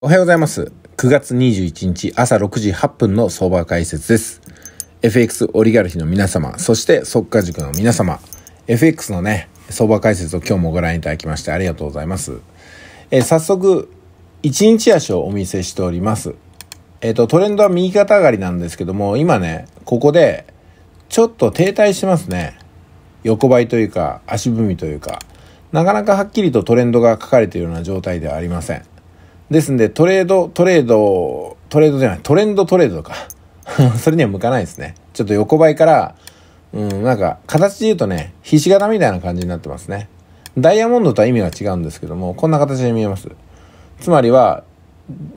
おはようございます。9月21日朝6時8分の相場解説です。FX オリガルヒの皆様、そして速稼塾の皆様、FX のね、相場解説を今日もご覧いただきましてありがとうございます。えー、早速、1日足をお見せしております。えっ、ー、と、トレンドは右肩上がりなんですけども、今ね、ここで、ちょっと停滞してますね。横ばいというか、足踏みというか、なかなかはっきりとトレンドが書かれているような状態ではありません。ですんで、トレード、トレード、トレードじゃない、トレンドトレードとか。それには向かないですね。ちょっと横ばいから、うん、なんか、形で言うとね、ひし形みたいな感じになってますね。ダイヤモンドとは意味が違うんですけども、こんな形に見えます。つまりは、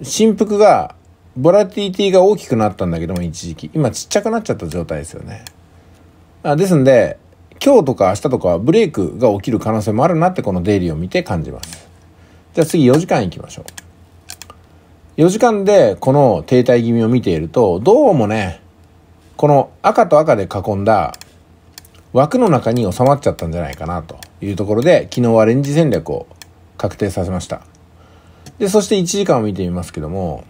振幅が、ボラティティが大きくなったんだけども、一時期。今ちっちゃくなっちゃった状態ですよね。あですんで、今日とか明日とかブレイクが起きる可能性もあるなってこのデイリーを見て感じます。じゃあ次4時間いきましょう。4時間でこの停滞気味を見ていると、どうもね、この赤と赤で囲んだ枠の中に収まっちゃったんじゃないかなというところで、昨日はレンジ戦略を確定させました。で、そして1時間を見てみますけども、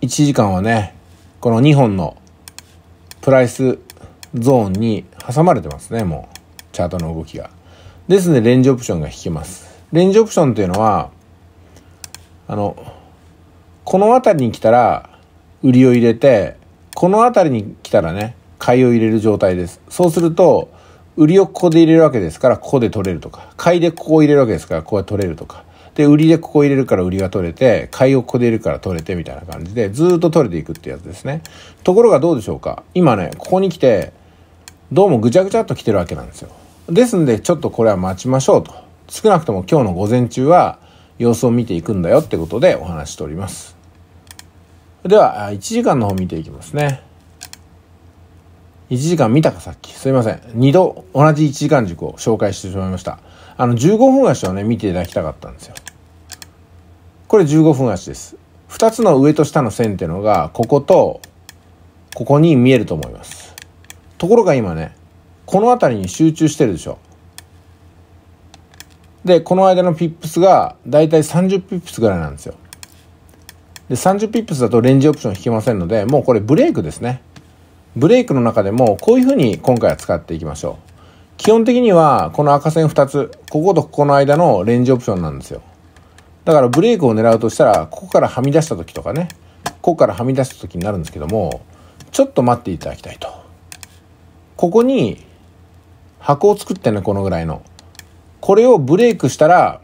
1時間はね、この2本のプライスゾーンに挟まれてますね、もう、チャートの動きが。ですので、レンジオプションが引けます。レンジオプションっていうのは、あの、この辺りに来たら売りを入れて、この辺りに来たらね、買いを入れる状態です。そうすると、売りをここで入れるわけですから、ここで取れるとか、買いでここを入れるわけですから、ここは取れるとか、で、売りでここ入れるから売りが取れて、買いをここで入れるから取れてみたいな感じで、ずっと取れていくってやつですね。ところがどうでしょうか今ね、ここに来て、どうもぐちゃぐちゃっと来てるわけなんですよ。ですんで、ちょっとこれは待ちましょうと。少なくとも今日の午前中は様子を見ていくんだよってことでお話しております。では、1時間の方見ていきますね。1時間見たかさっき。すいません。2度同じ1時間軸を紹介してしまいました。あの、15分足をね、見ていただきたかったんですよ。これ15分足です。2つの上と下の線っていうのが、こことここに見えると思います。ところが今ね、この辺りに集中してるでしょ。で、この間のピップスが、だいたい30ピップスぐらいなんですよ。で、30ピップスだとレンジオプション引けませんので、もうこれブレイクですね。ブレイクの中でも、こういうふうに今回は使っていきましょう。基本的には、この赤線2つ、こことここの間のレンジオプションなんですよ。だからブレイクを狙うとしたら、ここからはみ出した時とかね、ここからはみ出した時になるんですけども、ちょっと待っていただきたいと。ここに、箱を作ってね、このぐらいの。これをブレイクしたら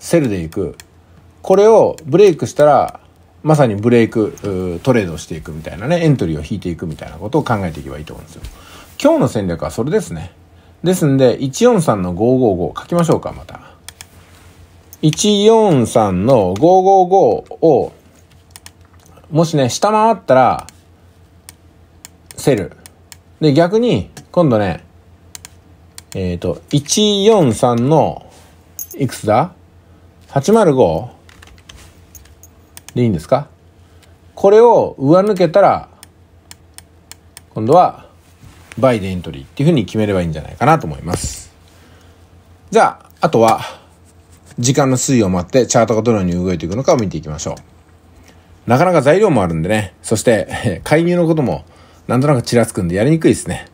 セルでいく。これをブレイクしたらまさにブレイクトレードしていくみたいなね、エントリーを引いていくみたいなことを考えていけばいいと思うんですよ。今日の戦略はそれですね。ですんで、143の555書きましょうか、また。143の555を、もしね、下回ったら、セル。で、逆に、今度ね、えっ、ー、と、143の、いくつだ ?805? でいいんですかこれを上抜けたら、今度は、バイでエントリーっていうふうに決めればいいんじゃないかなと思います。じゃあ、あとは、時間の推移を待ってチャートがどのように動いていくのかを見ていきましょう。なかなか材料もあるんでね、そして、介入のこともなんとなくちらつくんでやりにくいですね。